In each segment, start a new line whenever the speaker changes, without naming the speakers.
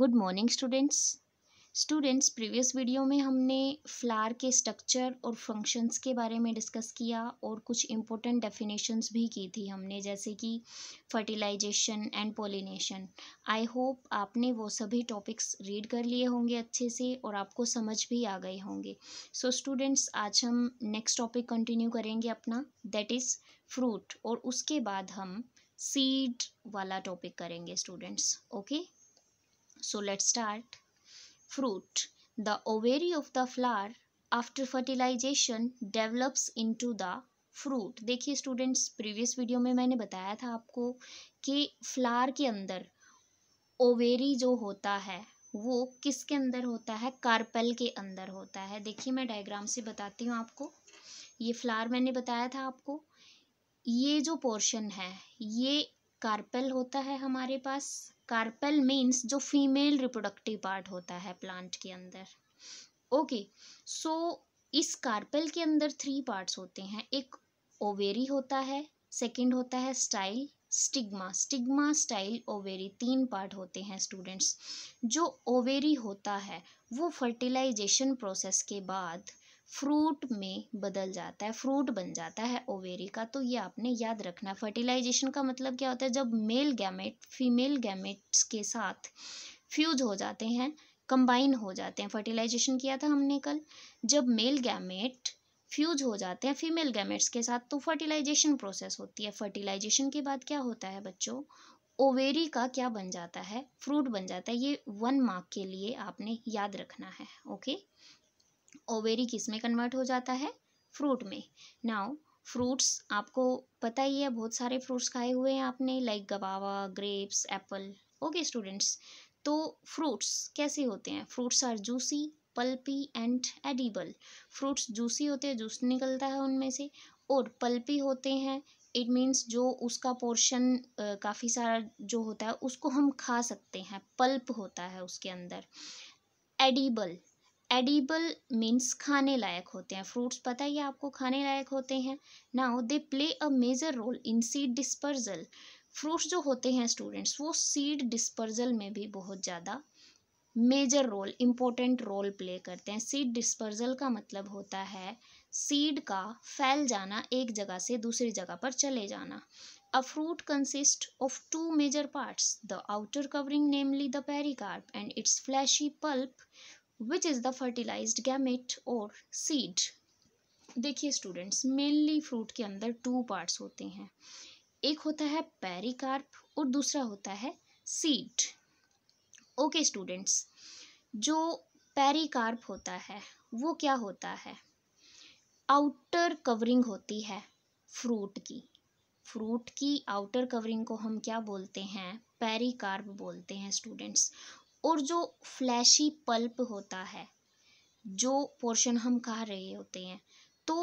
Good morning students students previous video में हमने flower के स्ट्रक्चर और फंक्शंस के बारे में डिस्कस किया और कुछ इम्पोर्टेंट डेफिनेशंस भी की थी हमने जैसे कि fertilization and pollination I hope आपने वो सभी टॉपिक्स रीड कर लिए होंगे अच्छे से और आपको समझ भी आ गए होंगे सो so, स्टूडेंट्स आज हम नेक्स्ट टॉपिक कंटिन्यू करेंगे अपना दैट इज़ फ्रूट और उसके बाद हम सीड वाला टॉपिक करेंगे students okay okay? so let's start fruit the ovary of the flower after fertilization develops into the fruit देखिए स्टूडेंट्स प्रीवियस वीडियो में मैंने बताया था आपको कि फ्लावर के अंदर ओवेरी जो होता है वो किसके अंदर होता है कार्पल के अंदर होता है देखिए मैं डायग्राम से बताती हूँ आपको ये फ्लावर मैंने बताया था आपको ये जो पोर्शन है ये कार्पल होता है हमारे पास कार्पेल मीन्स जो फीमेल रिप्रोडक्टिव पार्ट होता है प्लांट के अंदर ओके सो इस कार्पेल के अंदर थ्री पार्ट्स होते हैं एक ओवेरी होता है सेकंड होता है style stigma stigma style ovary तीन पार्ट होते हैं स्टूडेंट्स जो ओवेरी होता है वो फर्टिलाइजेशन प्रोसेस के बाद फ्रूट में बदल जाता है फ्रूट बन जाता है ओवेरी का तो ये आपने याद रखना फर्टिलाइजेशन का मतलब क्या होता है जब मेल गैमेट फीमेल गैमेट्स के साथ फ्यूज हो जाते हैं कंबाइन हो जाते हैं फर्टिलाइजेशन किया था हमने कल जब मेल गैमेट फ्यूज हो जाते हैं फीमेल गैमेट्स के साथ तो फर्टिलाइजेशन प्रोसेस होती है फर्टिलाइजेशन के बाद क्या होता है बच्चों ओवेरी का क्या बन जाता है फ्रूट बन जाता है ये वन मार्क के लिए आपने याद रखना है ओके ओवेरी किस में कन्वर्ट हो जाता है फ्रूट में नाउ फ्रूट्स आपको पता ही है बहुत सारे फ्रूट्स खाए हुए हैं आपने like guava grapes apple okay students तो फ्रूट्स कैसे होते हैं fruits are juicy pulpy and edible fruits juicy होते हैं जूस निकलता है उनमें से और पल्पी होते हैं इट मीन्स जो उसका पोर्शन काफ़ी सारा जो होता है उसको हम खा सकते हैं पल्प होता है उसके अंदर एडिबल एडिबल मीन्स खाने लायक होते हैं फ्रूट्स पता ही आपको खाने लायक होते हैं now they play a major role in seed dispersal fruits जो होते हैं स्टूडेंट्स वो सीड डिस्पर्जल में भी बहुत ज़्यादा major role important role play करते हैं सीड डिस्पर्जल का मतलब होता है सीड का फैल जाना एक जगह से दूसरी जगह पर चले जाना a fruit consist of two major parts the outer covering namely the carp and its fleshy pulp which is the fertilized gamete और सीड देखिए स्टूडेंट्स मेनली फ्रूट के अंदर टू पार्ट्स होते हैं एक होता है पेरिकार्प और दूसरा होता है सीड ओके स्टूडेंट्स जो पेरिकार्प होता है वो क्या होता है आउटर कवरिंग होती है फ्रूट की फ्रूट की आउटर कवरिंग को हम क्या बोलते हैं पेरिकार्प बोलते हैं स्टूडेंट्स और जो फ्लैशी पल्प होता है जो पोर्शन हम खा रहे होते हैं तो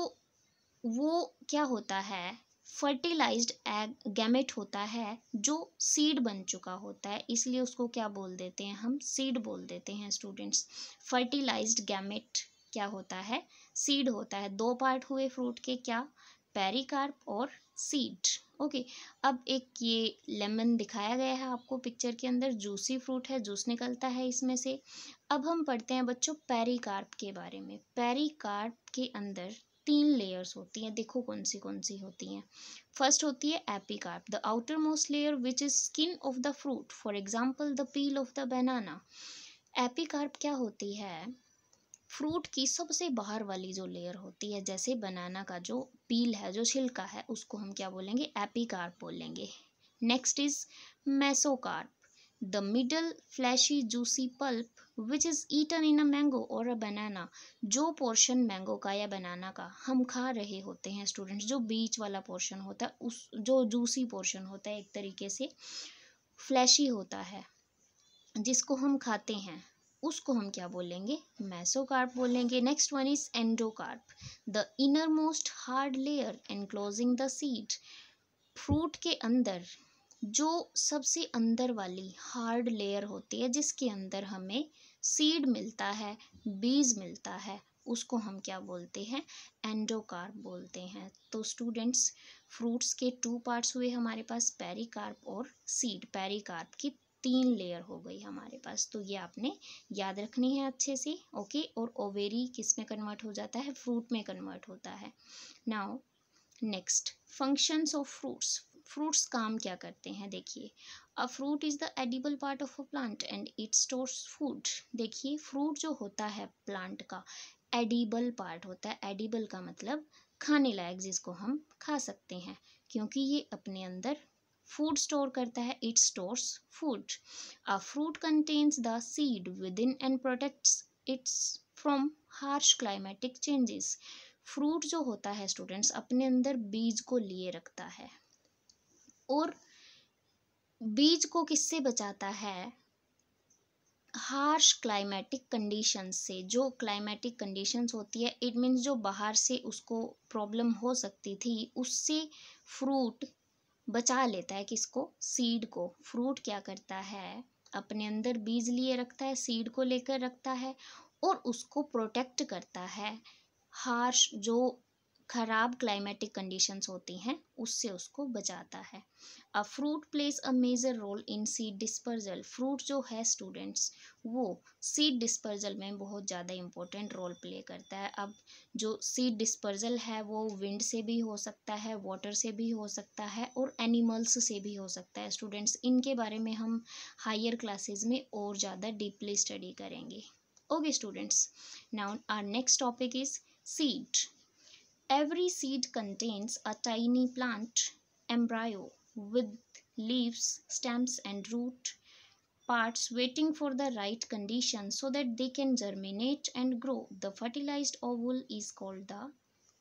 वो क्या होता है फर्टिलाइज्ड एग गैमेट होता है जो सीड बन चुका होता है इसलिए उसको क्या बोल देते हैं हम सीड बोल देते हैं स्टूडेंट्स फर्टिलाइज्ड गैमेट क्या होता है सीड होता है दो पार्ट हुए फ्रूट के क्या पेरिकार्प और सीड ओके अब एक ये लेमन दिखाया गया है आपको पिक्चर के अंदर जूसी फ्रूट है जूस निकलता है इसमें से अब हम पढ़ते हैं बच्चों पेरिकार्प के बारे में पेरीकार्प के अंदर तीन लेयर्स होती हैं देखो कौन सी कौन सी होती हैं फर्स्ट होती है carp the outer most layer which is skin of the fruit for example the peel of the banana epicarp क्या होती है फ्रूट की सबसे बाहर वाली जो लेयर होती है जैसे बनाना का जो पील है जो छिलका है उसको हम क्या बोलेंगे एपिकार्प बोलेंगे next is mesocarp the middle fleshy juicy pulp which is eaten in a mango और अ बनाना जो पोर्शन मैंगो का या बनाना का हम खा रहे होते हैं स्टूडेंट्स जो बीच वाला पोर्शन होता है उस जो जूसी पोर्शन होता है एक तरीके से फ्लैशी होता है जिसको हम खाते हैं उसको हम क्या बोलेंगे मैसोकार्प बोलेंगे next one is endocarp the inner most hard layer enclosing the seed fruit के अंदर जो सबसे अंदर वाली हार्ड लेयर होती है जिसके अंदर हमें सीड मिलता है बीज मिलता है उसको हम क्या बोलते हैं एंडोकार्प बोलते हैं तो स्टूडेंट्स फ्रूट्स के टू पार्ट्स हुए हमारे पास पेरिकार्प और सीड पेरिकार्प की तीन लेयर हो गई हमारे पास तो ये आपने याद रखनी है अच्छे से ओके और ओवेरी किस में कन्वर्ट हो जाता है फ्रूट में कन्वर्ट होता है now next functions of fruits fruits काम क्या करते हैं देखिए a fruit is the edible part of a plant and it stores food देखिए फ्रूट जो होता है प्लांट का एडिबल पार्ट होता है एडिबल का मतलब खाने लायक जिसको हम खा सकते हैं क्योंकि ये अपने अंदर फूड स्टोर करता है it food a fruit contains the seed within and protects its from harsh climatic changes fruit जो होता है स्टूडेंट्स अपने अंदर बीज को लिए रखता है और बीज को किससे बचाता है हार्श क्लाइमेटिक कंडीशन से जो क्लाइमेटिक कंडीशंस होती है इट मीन्स जो बाहर से उसको प्रॉब्लम हो सकती थी उससे फ्रूट बचा लेता है किसको सीड को फ्रूट क्या करता है अपने अंदर बीज लिए रखता है सीड को लेकर रखता है और उसको प्रोटेक्ट करता है हार्श जो ख़राब क्लाइमेटिक कंडीशंस होती हैं उससे उसको बचाता है a fruit plays a major role in seed dispersal fruit जो है स्टूडेंट्स वो सीड डिस्पर्जल में बहुत ज़्यादा इम्पोर्टेंट रोल प्ले करता है अब जो सीड डिस्पर्जल है वो विंड से भी हो सकता है वाटर से भी हो सकता है और एनिमल्स से भी हो सकता है स्टूडेंट्स इनके बारे में हम हायर क्लासेज में और ज़्यादा डीपली स्टडी करेंगे okay students now our next topic is seed Every seed contains a tiny plant embryo with leaves, stems and root parts waiting for the right condition so that they can germinate and grow. The fertilized ovule is called the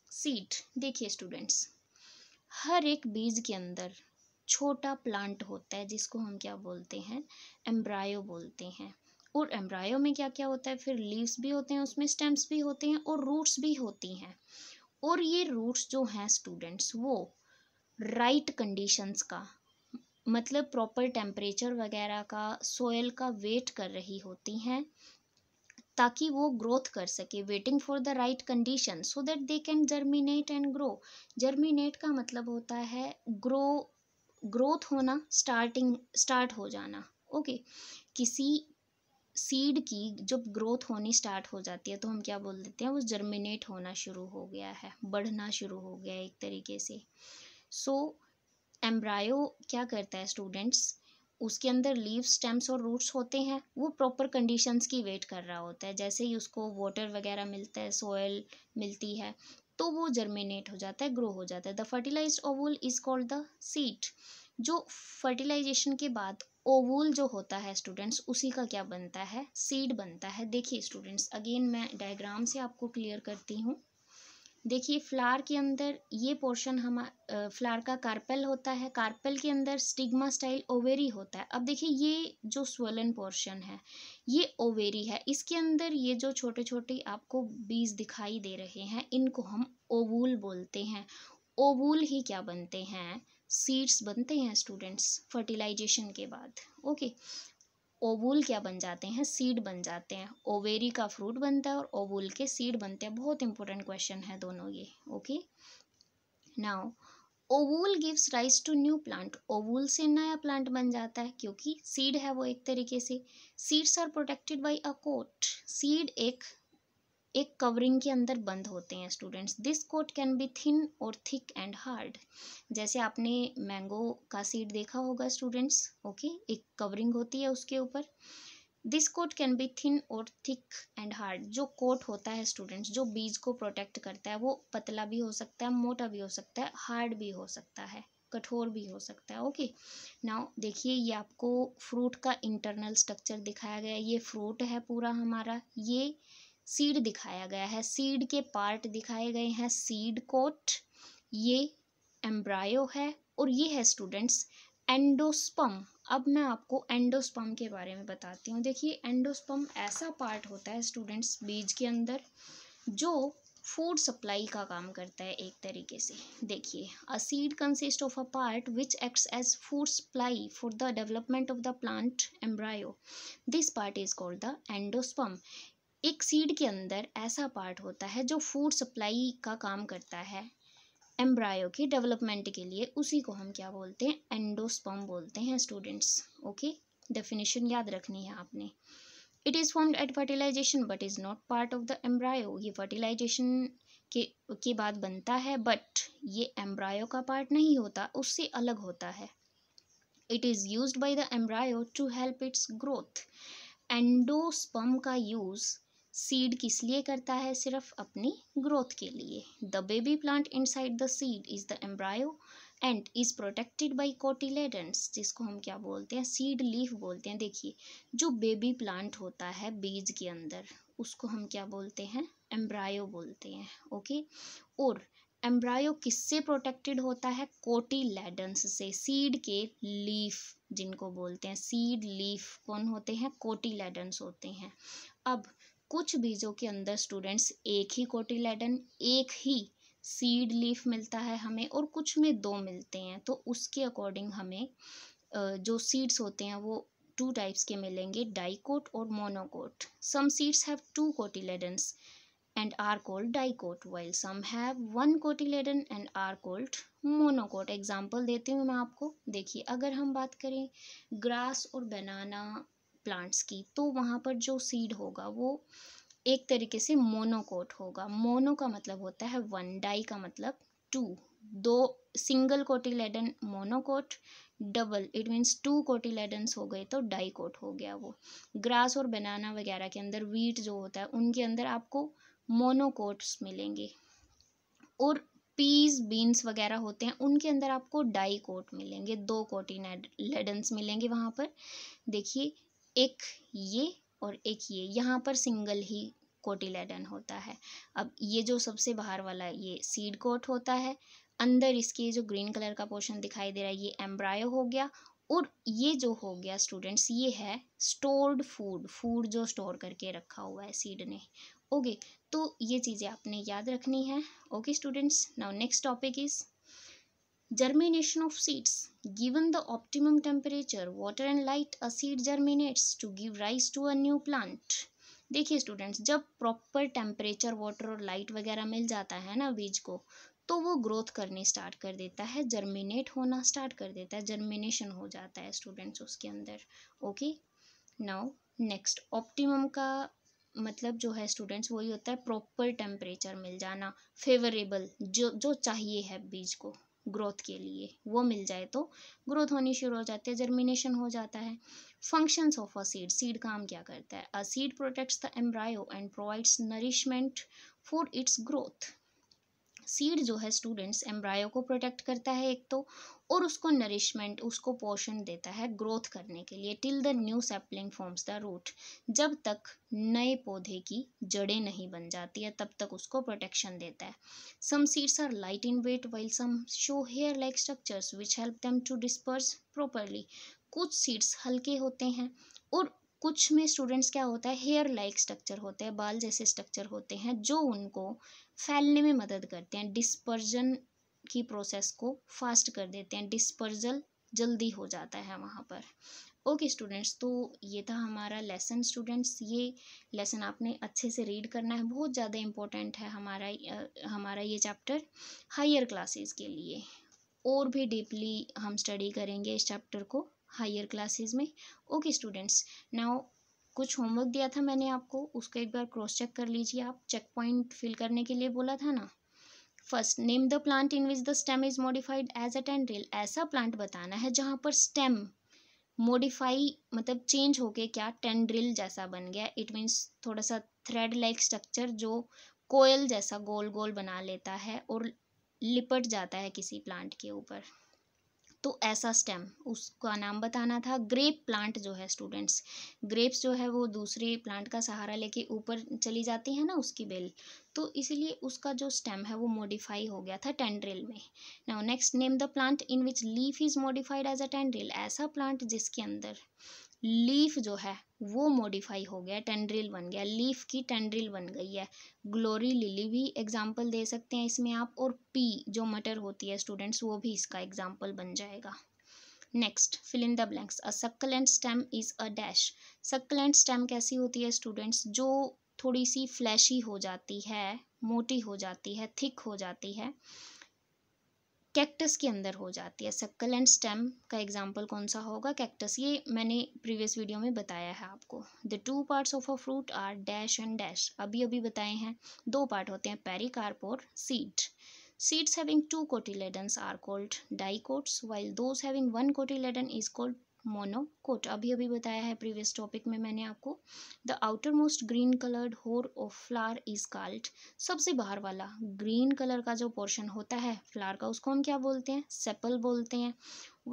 seed. देखिए students हर एक बीज के अंदर छोटा plant होता है जिसको हम क्या बोलते हैं एम्ब्रायो बोलते हैं और एम्ब्रायो में क्या क्या होता है फिर लीव्स भी होते हैं उसमें स्टेम्स भी होते हैं और रूट्स भी होती हैं और ये रूट्स जो हैं स्टूडेंट्स वो राइट right कंडीशंस का मतलब प्रॉपर टेम्परेचर वगैरह का सोयल का वेट कर रही होती हैं ताकि वो ग्रोथ कर सके waiting for the right condition so that they can germinate and grow germinate का मतलब होता है ग्रो ग्रोथ होना स्टार्टिंग स्टार्ट हो जाना ओके okay. किसी सीड की जब ग्रोथ होनी स्टार्ट हो जाती है तो हम क्या बोल देते हैं वो जर्मिनेट होना शुरू हो गया है बढ़ना शुरू हो गया है एक तरीके से सो so, एम्ब्रायो क्या करता है स्टूडेंट्स उसके अंदर लीव स्टेम्स और रूट्स होते हैं वो प्रॉपर कंडीशंस की वेट कर रहा होता है जैसे ही उसको वाटर वगैरह मिलता है सोयल मिलती है तो वो जर्मिनेट हो जाता है ग्रो हो जाता है the fertilize ovule is called the seed जो फर्टिलाइजेशन के बाद ओवूल जो होता है स्टूडेंट्स उसी का क्या बनता है सीड बनता है देखिए स्टूडेंट्स अगेन मैं डायग्राम से आपको क्लियर करती हूँ देखिए फ्लार के अंदर ये पोर्शन हम फ्लार का कार्पेल होता है कार्पेल के अंदर स्टिग्मा स्टाइल ओवेरी होता है अब देखिए ये जो स्वलन पोर्शन है ये ओवेरी है इसके अंदर ये जो छोटे छोटे आपको बीज दिखाई दे रहे हैं इनको हम ओवूल बोलते हैं ओवूल ही क्या बनते हैं सीड्स बनते हैं स्टूडेंट्स फर्टिलाइजेशन के बाद ओके ओबुल क्या बन जाते हैं सीड बन जाते हैं ओवेरी का फ्रूट बनता है और ओबुल के सीड बनते हैं बहुत इंपॉर्टेंट क्वेश्चन है दोनों ये okay now ovule gives rise to new plant ovule से नया प्लांट बन जाता है क्योंकि सीड है वो एक तरीके से seeds are protected by a coat seed एक एक कवरिंग के अंदर बंद होते हैं students this coat can be thin और थिक एंड हार्ड जैसे आपने मैंगो का सीड देखा होगा स्टूडेंट्स ओके एक कवरिंग होती है उसके ऊपर this coat can be thin और थिक एंड हार्ड जो कोट होता है स्टूडेंट्स जो बीज को प्रोटेक्ट करता है वो पतला भी हो सकता है मोटा भी हो सकता है हार्ड भी हो सकता है कठोर भी हो सकता है ओके नाउ देखिए ये आपको फ्रूट का इंटरनल स्ट्रक्चर दिखाया गया ये फ्रूट है पूरा हमारा ये सीड दिखाया गया है सीड के पार्ट दिखाए गए हैं सीड कोट ये एम्ब्रायो है और ये है स्टूडेंट्स एंडोस्पम अब मैं आपको एंडोस्पम के बारे में बताती हूँ देखिए एंडोस्पम ऐसा पार्ट होता है स्टूडेंट्स बीज के अंदर जो फूड सप्लाई का काम करता है एक तरीके से देखिए a seed consist of a part which acts as food supply for the development of the plant embryo this part is called the endosperm एक सीड के अंदर ऐसा पार्ट होता है जो फूड सप्लाई का काम करता है एम्ब्रायो के डेवलपमेंट के लिए उसी को हम क्या बोलते हैं एंडोस्पम बोलते हैं स्टूडेंट्स ओके डेफिनेशन याद रखनी है आपने it is formed at fertilization but is not part of the embryo ये फर्टिलाइजेशन के के बाद बनता है बट ये एम्ब्रायो का पार्ट नहीं होता उससे अलग होता है it is use by the embryo to help its growth endosperm का यूज़ सीड किस लिए करता है सिर्फ अपनी ग्रोथ के लिए the baby plant inside the seed is the embryo and is protected by cotyledons जिसको हम क्या बोलते हैं सीड लीफ बोलते हैं देखिए जो बेबी प्लांट होता है बीज के अंदर उसको हम क्या बोलते हैं एम्ब्रायो बोलते हैं ओके और एम्ब्रायो किससे प्रोटेक्टेड होता है कोटिलेडन्स से सीड के लीफ जिनको बोलते हैं सीड लीफ कौन होते हैं कोटिलेडन्स होते हैं अब कुछ बीजों के अंदर स्टूडेंट्स एक ही कोटिलेडन एक ही सीड लीफ मिलता है हमें और कुछ में दो मिलते हैं तो उसके अकॉर्डिंग हमें जो सीड्स होते हैं वो टू टाइप्स के मिलेंगे डाइकोट और monocot some seeds have two cotyledons and are called dicot while some have one cotyledon and are called monocot example देती हूँ मैं आपको देखिए अगर हम बात करें ग्रास और बनाना प्लांट्स की तो वहाँ पर जो सीड होगा वो एक तरीके से मोनोकोट होगा मोनो का मतलब होता है वन डाई का मतलब टू दो single cotyledon monocot double it means two cotyledons हो गए तो डाई कोट हो गया वो ग्रास और बनाना वगैरह के अंदर वीट जो होता है उनके अंदर आपको मोनोकोट्स मिलेंगे और पीस बीन्स वगैरह होते हैं उनके अंदर आपको डाई कोट मिलेंगे दो कोटिलेडन्स मिलेंगे वहाँ पर देखिए एक ये और एक ये यहाँ पर सिंगल ही कोटिलेडन होता है अब ये जो सबसे बाहर वाला ये सीड कोट होता है अंदर इसके जो ग्रीन कलर का पोर्शन दिखाई दे रहा है ये एम्ब्रायो हो गया और ये जो हो गया स्टूडेंट्स ये है स्टोर्ड फूड फूड जो स्टोर करके रखा हुआ है सीड ने ओके तो ये चीज़ें आपने याद रखनी है okay students now next topic is germination of seeds given the optimum temperature water and light a seed germinates to give rise to a new plant देखिए स्टूडेंट्स जब प्रॉपर टेम्परेचर वाटर और लाइट वगैरह मिल जाता है ना बीज को तो वो ग्रोथ करनी स्टार्ट कर देता है जर्मिनेट होना स्टार्ट कर देता है जर्मिनेशन हो जाता है स्टूडेंट्स उसके अंदर ओके नाउ नेक्स्ट ऑप्टिमम का मतलब जो है स्टूडेंट्स वही होता है प्रॉपर टेम्परेचर मिल जाना फेवरेबल जो जो चाहिए है बीज को ग्रोथ के लिए वो मिल जाए तो ग्रोथ होनी शुरू हो जाती है जर्मिनेशन हो जाता है functions of a seed seed काम क्या करता है a seed protects the embryo and provides nourishment for its growth seed जो है स्टूडेंट्स एम्ब्रायो को प्रोटेक्ट करता है एक तो और उसको नरिशमेंट उसको पोषण देता है ग्रोथ करने के लिए till the new sapling forms the root जब तक नए पौधे की जड़ें नहीं बन जाती है तब तक उसको प्रोटेक्शन देता है some seeds are light in weight while some show hair like structures which help them to disperse properly कुछ सीड्स हल्के होते हैं और कुछ में स्टूडेंट्स क्या होता है हेयर लाइक स्ट्रक्चर होते हैं बाल जैसे स्ट्रक्चर होते हैं जो उनको फैलने में मदद करते हैं डिस्पर्जन की प्रोसेस को फास्ट कर देते हैं डिस्पर्जल जल्दी हो जाता है वहाँ पर ओके okay, स्टूडेंट्स तो ये था हमारा लेसन स्टूडेंट्स ये लेसन आपने अच्छे से रीड करना है बहुत ज़्यादा इम्पोर्टेंट है हमारा हमारा ये चैप्टर हायर क्लासेस के लिए और भी डीपली हम स्टडी करेंगे इस चैप्टर को हायर क्लासेस में ओके स्टूडेंट्स नाउ कुछ होमवर्क दिया था मैंने आपको उसको एक बार क्रॉस चेक कर लीजिए आप चेक पॉइंट फिल करने के लिए बोला था ना first name the plant in which the stem is modified as a tendril ऐसा प्लांट बताना है जहाँ पर स्टेम मॉडिफाई मतलब चेंज होके क्या टेंड्रिल जैसा बन गया इट मीन्स थोड़ा सा थ्रेड लाइक स्ट्रक्चर जो कोयल जैसा गोल गोल बना लेता है और लिपट जाता है किसी प्लांट के ऊपर तो ऐसा स्टेम उसका नाम बताना था ग्रेप प्लांट जो है स्टूडेंट्स ग्रेप्स जो है वो दूसरे प्लांट का सहारा लेके ऊपर चली जाती है ना उसकी बेल तो इसलिए उसका जो स्टेम है वो मॉडिफाई हो गया था टेंड्रिल में now next name the plant in which leaf is modified as a tendril ऐसा प्लांट जिसके अंदर लीफ जो है वो मॉडिफाई हो गया टेंड्रिल बन गया लीफ की टेंड्रिल बन गई है ग्लोरी लिली भी एग्जाम्पल दे सकते हैं इसमें आप और पी जो मटर होती है स्टूडेंट्स वो भी इसका एग्जाम्पल बन जाएगा next fill in the blanks a succulent stem is a dash succulent stem कैसी होती है स्टूडेंट्स जो थोड़ी सी फ्लैशी हो जाती है मोटी हो जाती है थिक हो जाती है कैक्टस के अंदर हो जाती है सक्कल एंड स्टेम का एग्जाम्पल कौन सा होगा कैक्टस ये मैंने प्रीवियस वीडियो में बताया है आपको the two parts of a fruit are dash and dash अभी अभी बताए हैं दो पार्ट होते हैं पेरिकार्प और seed seeds having two cotyledons are called dicots while those having one cotyledon is called monocot अभी अभी बताया है प्रीवियस टॉपिक में मैंने आपको the outer outermost green coloured whorl of flower is called सबसे बाहर वाला ग्रीन कलर का जो पोर्शन होता है फ्लार का उसको हम क्या बोलते हैं सेपल बोलते हैं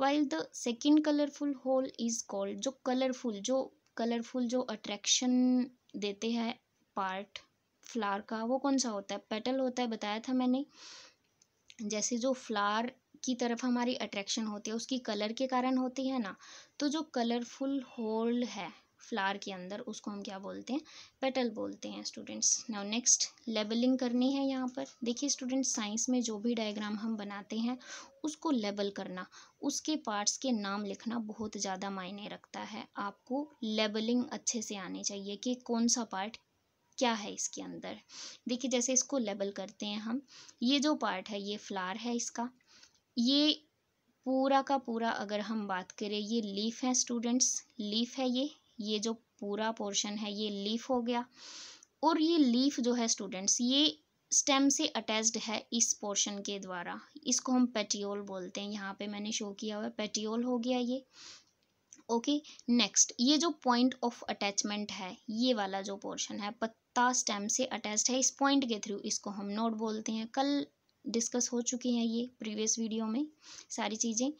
while the second colourful whorl is called जो कलरफुल जो कलरफुल जो अट्रैक्शन देते हैं पार्ट फ्लार का वो कौन सा होता है पेटल होता है बताया था मैंने जैसे जो फ्लार की तरफ हमारी अट्रैक्शन होती है उसकी कलर के कारण होती है ना तो जो कलरफुल होल है फ्लावर के अंदर उसको हम क्या बोलते हैं पेटल बोलते हैं स्टूडेंट्स नाउ नेक्स्ट लेबलिंग करनी है यहाँ पर देखिए स्टूडेंट्स साइंस में जो भी डायग्राम हम बनाते हैं उसको लेबल करना उसके पार्ट्स के नाम लिखना बहुत ज़्यादा मायने रखता है आपको लेबलिंग अच्छे से आनी चाहिए कि कौन सा पार्ट क्या है इसके अंदर देखिए जैसे इसको लेबल करते हैं हम ये जो पार्ट है ये फ्लार है इसका ये पूरा का पूरा अगर हम बात करें ये लीफ है स्टूडेंट्स लीफ है ये ये जो पूरा पोर्शन है ये लीफ हो गया और ये लीफ जो है स्टूडेंट्स ये स्टेम से अटैच्ड है इस पोर्शन के द्वारा इसको हम पेटियोल बोलते हैं यहाँ पे मैंने शो किया हुआ है पेटियोल हो गया ये ओके नेक्स्ट ये जो पॉइंट ऑफ अटैचमेंट है ये वाला जो पोर्शन है पत्ता स्टेम से अटैच्ड है इस पॉइंट के थ्रू इसको हम नोड बोलते हैं कल डिस्कस हो चुकी हैं ये प्रीवियस वीडियो में सारी चीज़ें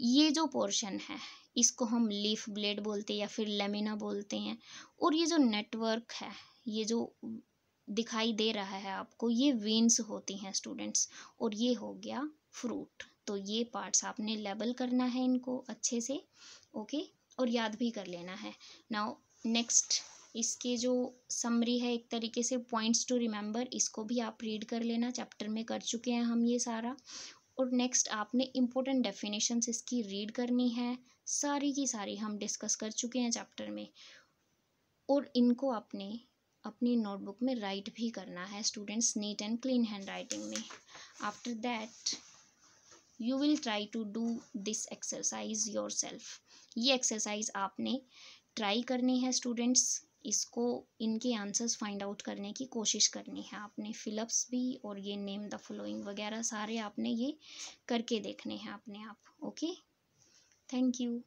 ये जो पोर्शन है इसको हम लीफ ब्लेड बोलते हैं या फिर लेमिना बोलते हैं और ये जो नेटवर्क है ये जो दिखाई दे रहा है आपको ये वेन्स होती हैं स्टूडेंट्स और ये हो गया फ्रूट तो ये पार्ट्स आपने लेबल करना है इनको अच्छे से ओके और याद भी कर लेना है नाउ नेक्स्ट इसके जो समरी है एक तरीके से पॉइंट्स टू रिमेंबर इसको भी आप रीड कर लेना चैप्टर में कर चुके हैं हम ये सारा और नेक्स्ट आपने इम्पोर्टेंट डेफिनेशंस इसकी रीड करनी है सारी की सारी हम डिस्कस कर चुके हैं चैप्टर में और इनको आपने अपनी नोटबुक में राइट भी करना है students neat and clean handwriting में after that you will try to do this exercise yourself ये एक्सरसाइज आपने ट्राई करनी है स्टूडेंट्स इसको इनके आंसर्स फाइंड आउट करने की कोशिश करनी है आपने फिलअप्स भी और ये नेम द फॉलोइंग वगैरह सारे आपने ये करके देखने हैं अपने आप ओके थैंक यू